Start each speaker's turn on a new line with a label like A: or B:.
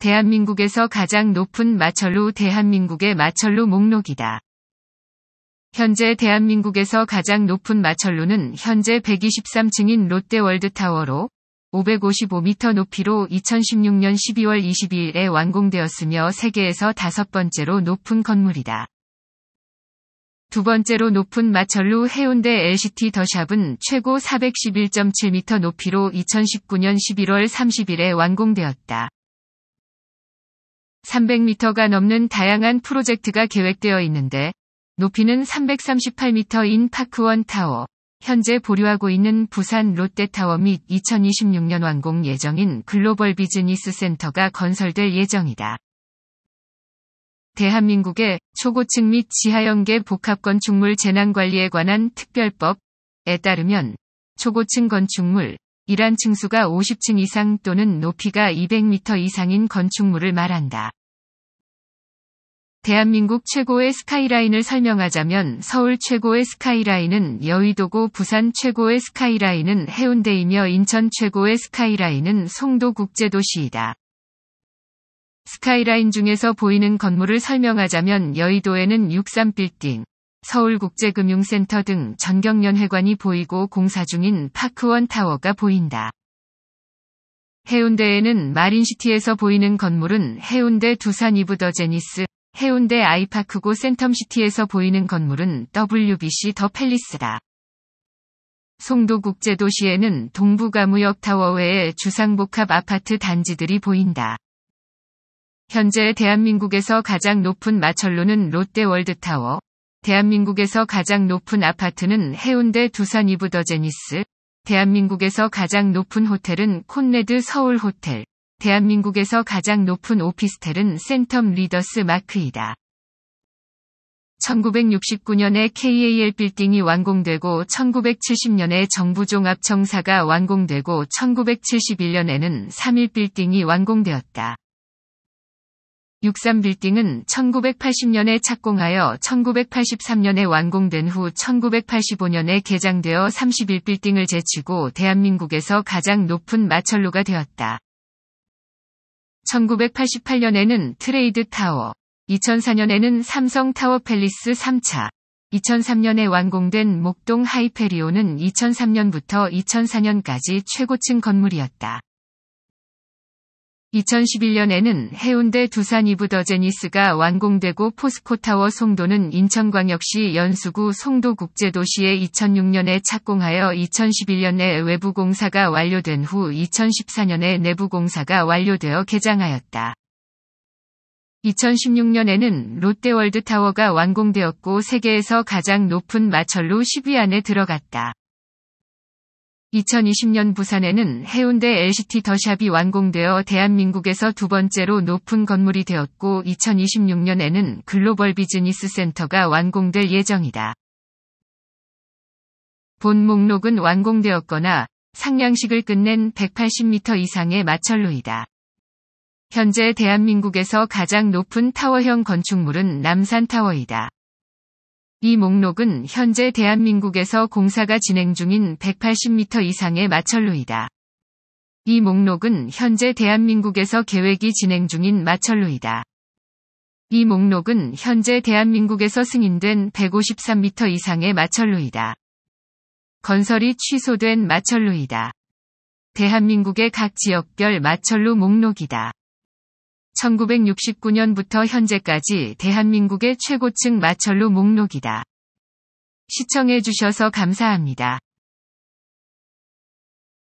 A: 대한민국에서 가장 높은 마철로 대한민국의 마철로 목록이다. 현재 대한민국에서 가장 높은 마철로는 현재 123층인 롯데월드타워로 555m 높이로 2016년 12월 22일에 완공되었으며 세계에서 다섯 번째로 높은 건물이다. 두 번째로 높은 마철루 해운대 LCT 더샵은 최고 411.7m 높이로 2019년 11월 30일에 완공되었다. 300m가 넘는 다양한 프로젝트가 계획되어 있는데 높이는 338m인 파크원 타워, 현재 보류하고 있는 부산 롯데타워 및 2026년 완공 예정인 글로벌 비즈니스 센터가 건설될 예정이다. 대한민국의 초고층 및 지하연계 복합건축물 재난관리에 관한 특별법에 따르면 초고층 건축물, 이란 층수가 50층 이상 또는 높이가 200m 이상인 건축물을 말한다. 대한민국 최고의 스카이라인을 설명하자면 서울 최고의 스카이라인은 여의도고 부산 최고의 스카이라인은 해운대이며 인천 최고의 스카이라인은 송도국제도시이다. 스카이라인 중에서 보이는 건물을 설명하자면 여의도에는 63빌딩, 서울국제금융센터 등 전경련회관이 보이고 공사 중인 파크원 타워가 보인다. 해운대에는 마린시티에서 보이는 건물은 해운대 두산 이브더 제니스, 해운대 아이파크고 센텀시티에서 보이는 건물은 WBC 더 팰리스다. 송도국제도시에는 동부가무역타워 외에 주상복합 아파트 단지들이 보인다. 현재 대한민국에서 가장 높은 마천루는 롯데월드타워, 대한민국에서 가장 높은 아파트는 해운대 두산 이브더 제니스, 대한민국에서 가장 높은 호텔은 콘레드 서울호텔, 대한민국에서 가장 높은 오피스텔은 센텀 리더스 마크이다. 1969년에 KAL 빌딩이 완공되고 1970년에 정부 종합청사가 완공되고 1971년에는 3일 빌딩이 완공되었다. 63 빌딩은 1980년에 착공하여 1983년에 완공된 후 1985년에 개장되어 31빌딩을 제치고 대한민국에서 가장 높은 마천로가 되었다. 1988년에는 트레이드 타워, 2004년에는 삼성 타워 팰리스 3차, 2003년에 완공된 목동 하이페리온은 2003년부터 2004년까지 최고층 건물이었다. 2011년에는 해운대 두산 이브더 제니스가 완공되고 포스코타워 송도는 인천광역시 연수구 송도국제도시에 2006년에 착공하여 2011년에 외부공사가 완료된 후 2014년에 내부공사가 완료되어 개장하였다. 2016년에는 롯데월드타워가 완공되었고 세계에서 가장 높은 마천루 10위 안에 들어갔다. 2020년 부산에는 해운대 LCT 더샵이 완공되어 대한민국에서 두 번째로 높은 건물이 되었고 2026년에는 글로벌 비즈니스 센터가 완공될 예정이다. 본 목록은 완공되었거나 상량식을 끝낸 180m 이상의 마철로이다. 현재 대한민국에서 가장 높은 타워형 건축물은 남산타워이다. 이 목록은 현재 대한민국에서 공사가 진행 중인 180m 이상의 마철루이다이 목록은 현재 대한민국에서 계획이 진행 중인 마철루이다이 목록은 현재 대한민국에서 승인된 153m 이상의 마철루이다 건설이 취소된 마철루이다 대한민국의 각 지역별 마철루 목록이다. 1969년부터 현재까지 대한민국의 최고층 마철로 목록이다. 시청해주셔서 감사합니다.